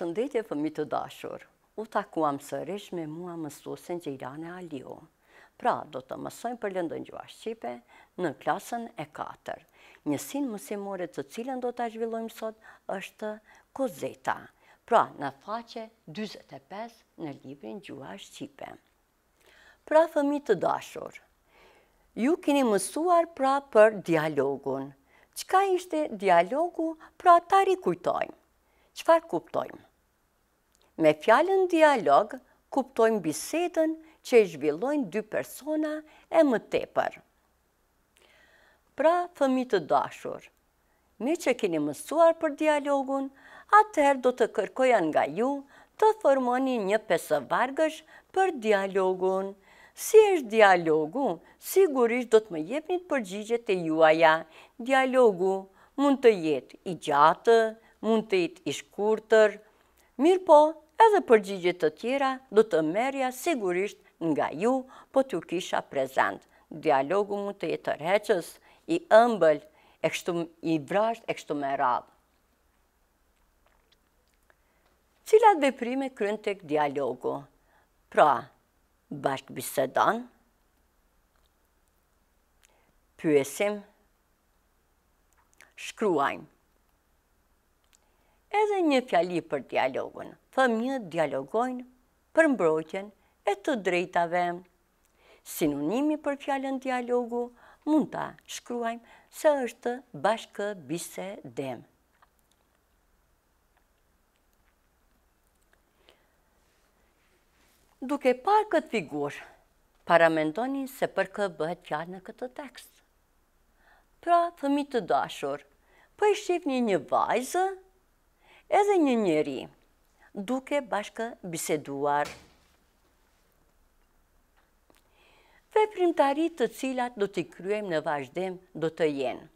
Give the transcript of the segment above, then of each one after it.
Përshëndetje fëmi të dashur, u takuam sërish me mua mësusin Gjirane Alio. Pra, do të mësojmë për lëndën gjua Shqipe në klasën e 4. Njësin mësimore të cilën do të zhvillojmë sot është Kozeta, pra në faqe 25 në librin gjua Shqipe. Pra, fëmi të dashur, ju kini mësuar pra për dialogun. Qka ishte dialogu, pra tari kujtojmë. Qfar kuptojmë? Me fjallën dialog, kuptojmë bisedën që i zhvillojnë dy persona e më tepër. Pra, fëmi të dashur, mi që keni mësuar për dialogun, atëherë do të kërkojan nga ju të formoni një pesë vargësh për dialogun. Si është dialogu, sigurisht do të më jepnit përgjigjet e juaja. Dialogu mund të jetë i gjatë, mund të jetë i shkurëtër, mirë po, edhe përgjigjit të tjera do të merja sigurisht nga ju, po të kisha prezent. Dialogu mund të jetë tërheqës, i ëmbël, i vrasht, e kështu me radhë. Cilat veprime kryen të këtë dialogu? Pra, bashkë bisedon, pyesim, shkruajmë edhe një fjali për dialogun. Fëmijët dialogojnë për mbrojtjen e të drejtave. Sinonimi për fjallën dialogu mund ta shkruajmë se është bashkë bise Duke parë këtë figurë, paramendonin se për këtë bëhet fjallë në këtë tekst. Pra, fëmi të dashur, për po i shqip një një vajzë edhe një njeri duke bashkë biseduar. Veprimtarit të cilat do t'i kryem në vazhdem do të jenë.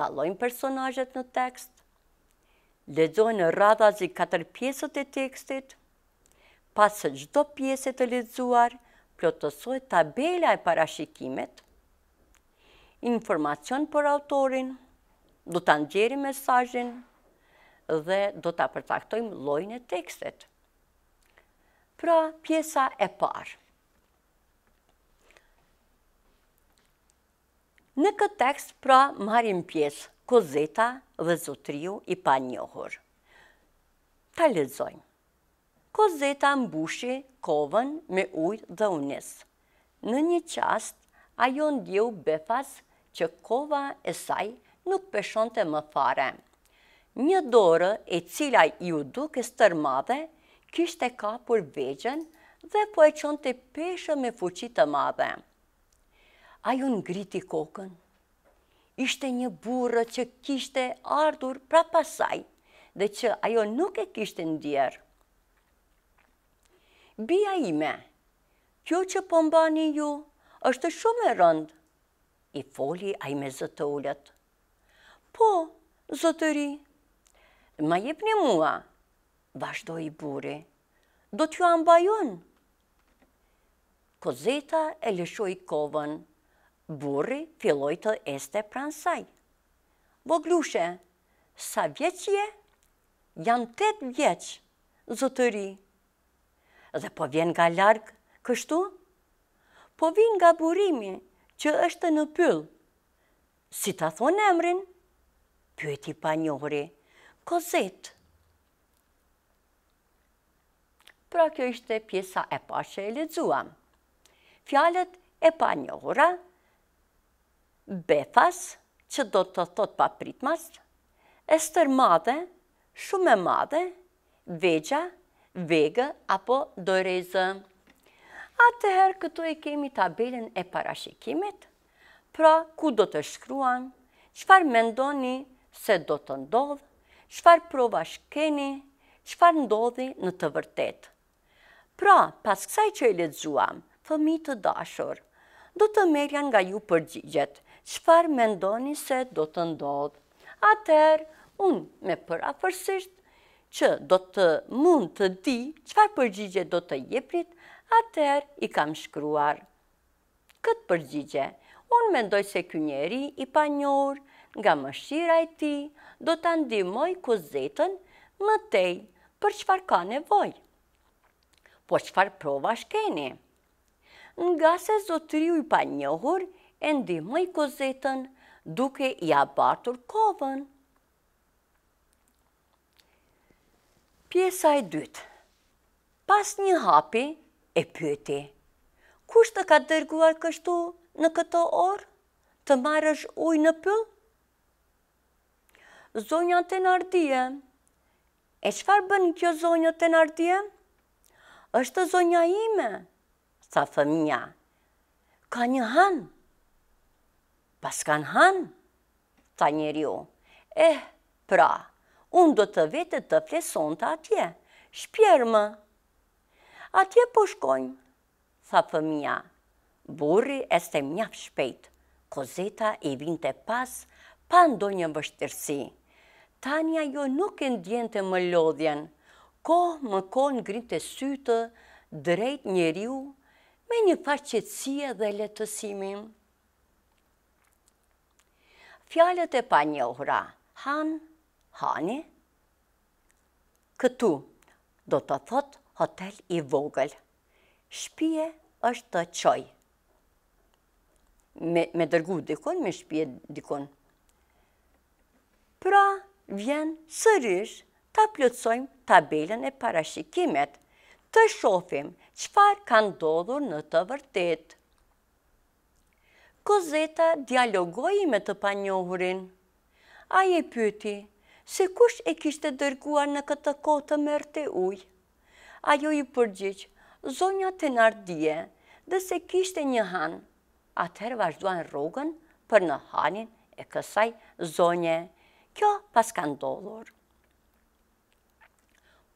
Dalojmë personajet në tekst, ledzojmë në radha 4 pjesët e tekstit, pasë gjdo pjesët të ledzuar, plotësoj tabela e parashikimet, informacion për autorin, do të angjeri mesajin, dhe do të apërtaktojmë lojnë e tekstet. Pra, pjesa e parë. Në këtë tekst, pra, marim pjesë Kozeta dhe Zotriu i pa njohur. Ta lezojmë. Kozeta mbushi kovën me ujë dhe unës. Në një qast, ajo ndjeu befas që kova e saj nuk peshonte më farem. Një dorë e cila ju duke stërmave, kishte kapur vegjen dhe po e qënë të peshë me fuqit të madhe. Ajo në griti kokën, ishte një burë që kishte ardhur pra pasaj dhe që ajo nuk e kishte ndjerë. Bia ime, kjo që pëmbani po ju është shumë e rëndë, i foli me zëtë ullet. Po, zëtëri, Ma jep një mua, vazhdoj i buri, do t'ju ambajon. Kozeta e lëshoj kovën, buri filloj të este pransaj. Voglushe, sa vjeqje, janë tëtë vjeqë, zotëri. Dhe po vjen nga larkë, kështu? Po vjen nga burimi, që është në pëllë. Si t'a thonë emrin, pyeti pa njohëri kozet. Pra kjo ishte pjesa e pashe e ledzuam. Fjallet e pa njohura, befas, që do të thot pa pritmas, estër madhe, shume madhe, vegja, vegë apo dorezë. Atëherë këtu e kemi tabelin e parashikimit, pra ku do të shkruan, qëfar mendoni se do të ndodhë, qëfar prova shkeni, qëfar ndodhi në të vërtet. Pra, pas kësaj që i ledzuam, fëmi të dashur, do të merja nga ju përgjigjet, qëfar me ndoni se do të ndodhë. Atër, unë me përra fërsisht, që do të mund të di qëfar përgjigje do të jeprit, atër i kam shkruar. Këtë përgjigje, unë mendoj se kënjeri i njërë, nga mëshira e ti, do të ndimoj kuzetën tej për qëfar ka nevoj. Po qëfar prova shkeni? Nga se zotëri u i pa njohur, e ndimoj kuzetën duke i abartur kovën. Pjesa e dytë. Pas një hapi e pyeti. Kushtë të ka dërguar kështu në këto orë? Të marrësh ujë në pëllë? Zonja të nardhje, e qëfar bënë kjo zonjë të nardhje? është zonja ime, tha fëmija, ka një hanë, pas kanë hanë, tha njeri o. Eh, pra, unë do të vetë të fleson të atje, shpjerë më, atje po shkojnë, tha fëmija, burri e më njafë shpejtë, kozeta i vinte pas, pa ndonjë në bështërsi. Tania jo nuk e ndjente më lodhjen, ko më konë ngrinë të sytë, drejt njeriu, me një farqetsia dhe letësimim. Fjallët e pa një ohra, han, hani, këtu do të thot hotel i vogël, shpje është të qoj, me dërgu dikon, me shpje dikon. Pra, vjen sërish të plëcojmë tabelën e parashikimet, të shofim qëfar kanë dodhur në të vërtet. Kozeta dialogoji me të panjohurin. A je pyti, se kush e kishte dërguar në këtë kohë të mërë të ujë? A jo i përgjyqë, zonja të nardie dhe se kishte një hanë, atëherë vazhdoan rogën për në hanin e kësaj zonje kjo pas ka ndodhur.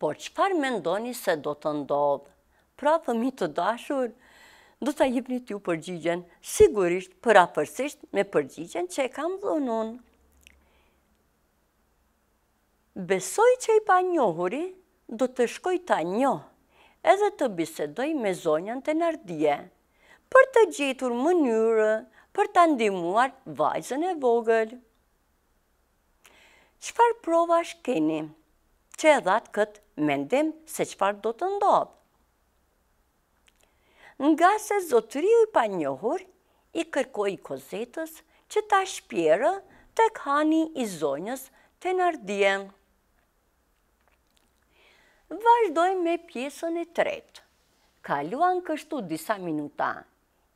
Por qëfar me ndoni se do të ndodhë? Pra thëmi të dashur, do të jipni t'ju përgjigjen, sigurisht për me përgjigjen që e kam dhënun. Besoj që i pa njohuri, do të shkoj ta njoh, edhe të bisedoj me zonjan të nardie, për të gjetur mënyrë, për të ndimuar vajzën e vogëlë. Qëfar provash keni që dhatë këtë mendim se qëfar do të ndohë? Nga se zotëri i pa njohur, i kërkoj i kozetës që ta shpjera të khani i zonjës të nardhien. Vajdojmë me pjesën e tretë, kaluan kështu disa minuta,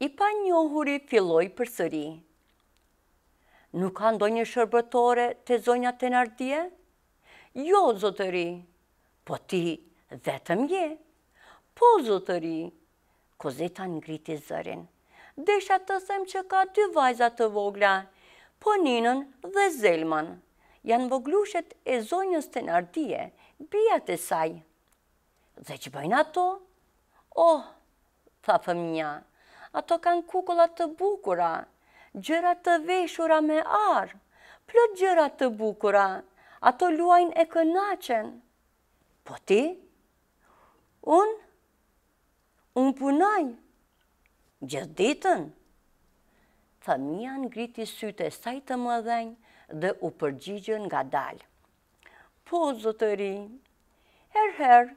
i pa njohur i filloj për sërië. Nuk ka ndonjë shërbëtore të zonja të nardje? Jo, zotëri, po ti vetëm je. Po, zotëri, kozeta ngriti zërin. Desha të sem që ka dy vajzat të vogla, po ninën dhe zelman. Janë voglushet e zonjës të nardje, bëja të saj. Dhe që bëjnë ato? Oh, thafëm nja, ato kanë kukullat të bukura, gjërat të veshura me arë, plët gjërat të bukura, ato luajnë e kënachen. Po ti, unë, unë punaj, gjithë ditën. Thëmija në griti sytë e saj të më dhenjë dhe u përgjigjën nga dalë. Po, zëtëri, herëherë,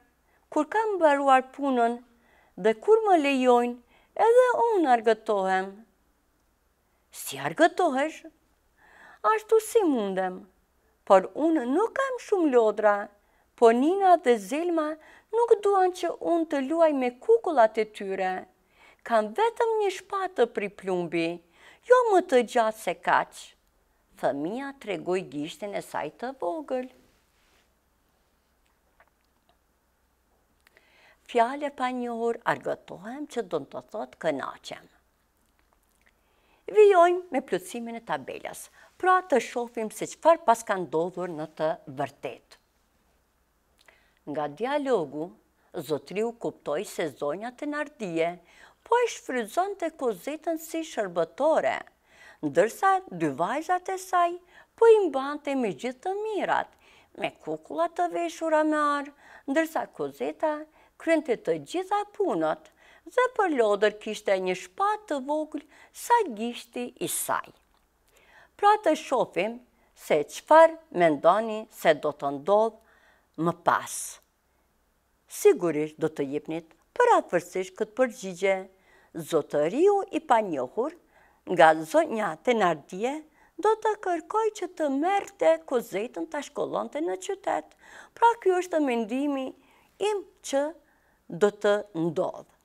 kur kam bëruar punën dhe kur më lejojnë, edhe unë argëtohem si argëtohesh? Ashtu si mundem, por unë nuk kam shumë lodra, por Nina dhe Zelma nuk duan që unë të luaj me kukullat e tyre. Kam vetëm një shpatë për i plumbi, jo më të gjatë se kaqë. Fëmija tregoj gishtin e saj të vogël. Fjale pa njohur, argëtohem që do në të thotë kënaqem vijojmë me plëcimin e tabelas, pra të shofim se qëfar pas kanë dodhur në të vërtet. Nga dialogu, zotri u kuptoj se zonja të nardije, po e shfryzon të kozitën si shërbëtore, ndërsa dy vajzat e saj, po i mbante me gjithë të mirat, me kukullat të veshura me arë, ndërsa kozita kryente të gjitha punët, dhe për lodër kishte një shpat të voglë sa gishti i saj. Pra të shofim se qëfar me ndoni se do të ndodhë më pas. Sigurisht do të jipnit për atëvërsisht këtë përgjigje zotëriu i panjohur nga zonja të nardje do të kërkoj që të merte kozetën të të në qytet. Pra kjo është të mendimi im që do të ndodhë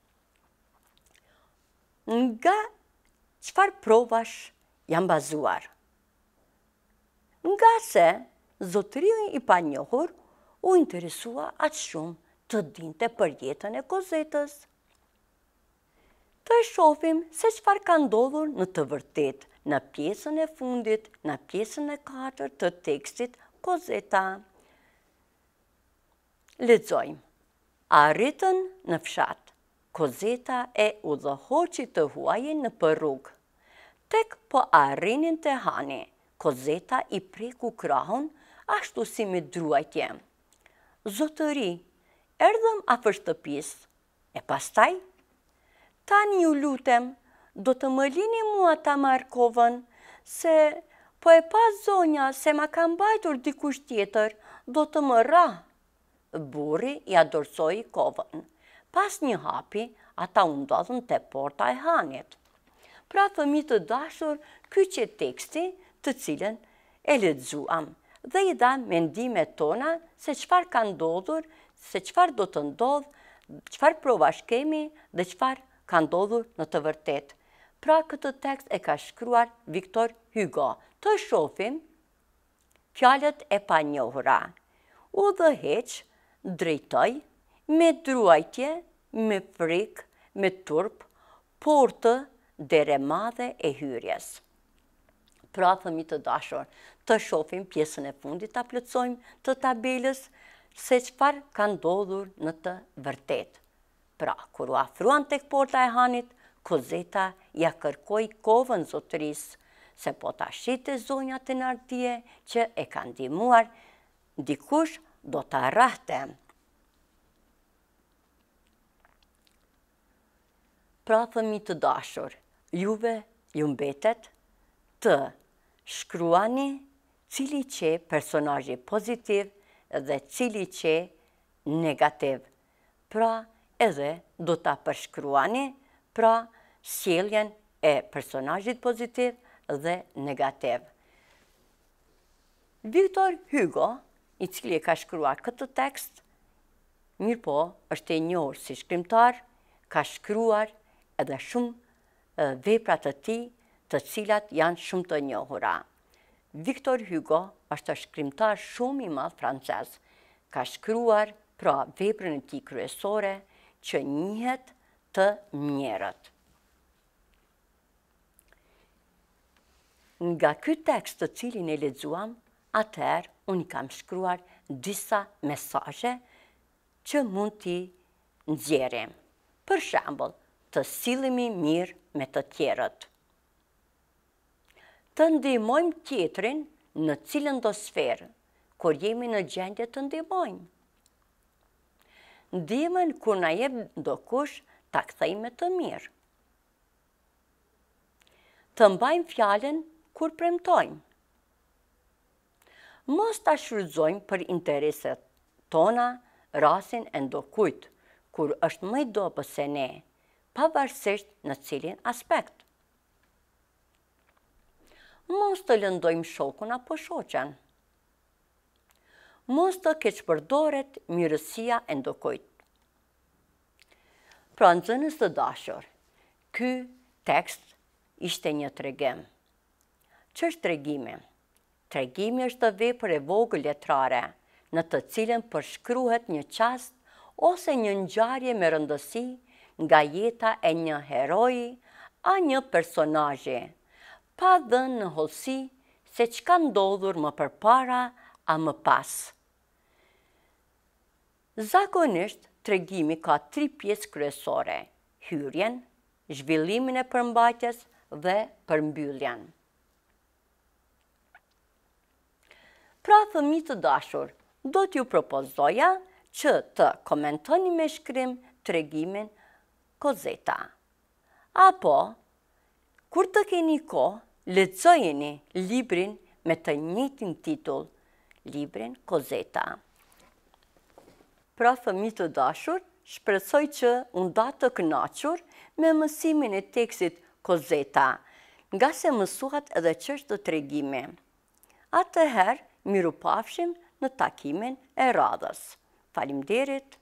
nga qëfar provash janë bazuar. Nga se zotërin i pa njohur u interesua atë shumë të dinte për jetën e kozetës. Të shofim se qëfar ka ndodhur në të vërtet në pjesën e fundit, në pjesën e kartër të tekstit kozeta. Ledzojmë, arritën në fshatë. Kozeta e që të huajin në përrug. Tek po arrinin të hani, Kozeta i preku krahun ashtu si me druajtje. Zotëri, erdhëm a për e pastaj? Tani ju lutem, do të më lini mua ta markovën, se po e pas zonja se ma kam bajtur dikush tjetër, do të më ra. Buri i adorsoj i kovën. Pas një hapi, ata undodhën të porta e hanjet. Pra mi të dashur, ky që teksti të cilën e ledzuam dhe i da mendime tona se qëfar ka ndodhur, se qëfar do të ndodh, qëfar provash kemi dhe qëfar ka ndodhur në të vërtet. Pra këtë tekst e ka shkruar Viktor Hugo. Të shofim fjalet e pa njohra. U dhe heqë, drejtoj me druajtje, me frik, me turp, por të dere madhe e hyrjes. Pra thëmi të dashor, të shofim pjesën e fundit të aplëcojmë të tabelës, se qëpar ka ndodhur në të vërtet. Pra, kur u afruan të këporta e hanit, Kozeta ja kërkoj kovën zotëris, se po të ashtit e zonjat e që e kanë dimuar, dikush do të rahtem. Pra thëmi të dashur, juve ju mbetet të shkruani cili që personajë pozitiv dhe cili që negativ. Pra edhe do të përshkruani pra sjeljen e personajit pozitiv dhe negativ. Victor Hugo, i cili ka shkruar këtë tekst, mirë po është e njërë si shkrimtar, ka shkruar edhe shumë veprat të ti të cilat janë shumë të njohura. Victor Hugo është të shkrimtar shumë i madh frances, ka shkryuar pra veprën e ti kryesore që njëhet të njerët. Nga këtë tekst të cilin e ledzuam, atëherë unë kam shkruar disa mesaje që mund t'i nëzjerim. Për shambull, të silimi mirë me të tjerët. Të ndimojmë tjetërin në cilën do sferë, kur jemi në gjendje të ndimojmë. Ndimen kur na jebë do kush të të mirë. Të mbajmë fjallën kur premtojmë. Mos të ashrydzojmë për intereset tona, rasin e ndokujt, kur është mëj do pëse ne, pavarësisht në cilin aspekt. Mos të lëndojmë shokun apo shoqen. Mos të keqë mirësia e ndokojt. Pra zënës të dashër, ky tekst ishte një tregem. Që është tregimi? Tregimi është të vepër e vogë letrare, në të cilën përshkruhet një qast ose një njarje me rëndësi një nga jeta e një heroi a një personajë, pa dhe në holsi se që ka ndodhur më përpara a më pas. Zakonisht, tregimi ka tri pjesë kryesore, hyrjen, zhvillimin e përmbajtjes dhe përmbylljen. Pra thëmi të dashur, do t'ju propozoja që të komentoni me shkrim të regimin Kozeta. Apo, kur të keni ko, lecojeni librin me të njëtin titull, librin Kozeta. Pra, fëmi të dashur, shpresoj që unë datë të knaqur me mësimin e tekstit Kozeta, nga se mësuhat edhe qështë të tregime. Atëherë, miru pafshim në takimin e radhës. Falim derit!